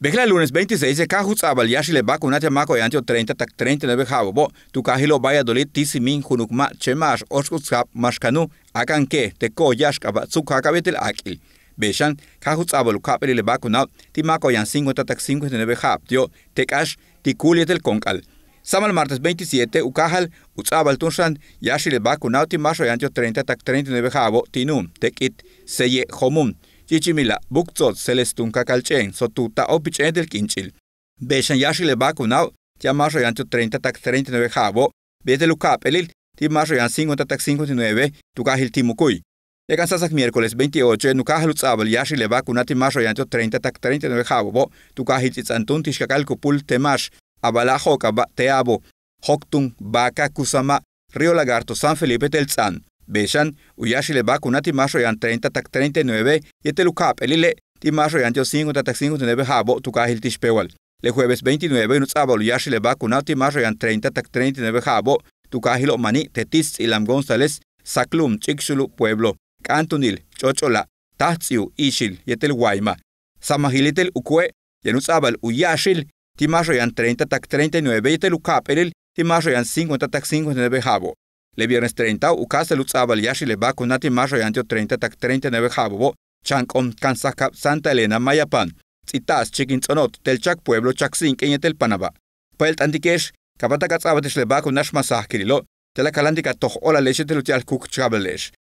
Bekla lunes 26 se kaju tsabal yashi le baku natia mako yantio 30 tak 39 habo bo tu kahilo bayadolit tisi min junukma chemash oshku mashkanu akan ke te ko yash akil beshan kaju tsabal kapeli le baku ti mako 50 tak 59 hab tio tekash ti kulietel konkal Samal martes 27 ukajal utsabal tunshan yashi le baku nau ti 30 tak 39 habo tinum tekit seye homun chichimila buktzot celestun cacalchen sotuta opichen del quinchil. Beshan yashile bakunao, ya más royan 30 tac 39 jabo, desde lucapelil, ti más royan 50 tac 59, tu cajil timucuy. Ya cansas miércoles 28, en cajal utzabal yashile marzo más royan 30 tac 39 jabo, tu cajil tizantun tishcacal cupul temash, abala jocaba teabo, hoktun, vaca, kusama, río lagarto, San Felipe del San. Beshan, uyashi le bakuna yan 30 39 y elile ti yan 50 tak 59 habo Tukahil, tishpewal. Le jueves 29 nuts abal uyashi le bakuna yan 30 tak 39 habo tu Maní, omani tetis ilam González, saklum chiksulu pueblo, cantunil, chochola, tahtsiu ishil yetel guayma. Samahilitel ukue yanuts abal uyashil ti yan 30 tak 39 y Elile, lukap elil ti yan 50 tak 59 habo. Le viernes 30, u casa Luzabal Yashi le va 30, 39 Jabobo, Kansaka, Santa Elena, Mayapan. Citas, Chickens Telchak Pueblo, Chaksink, en el Panaba. Pelt Antikesh, le va con Kirilo, Telakalandika Toh Ola Leche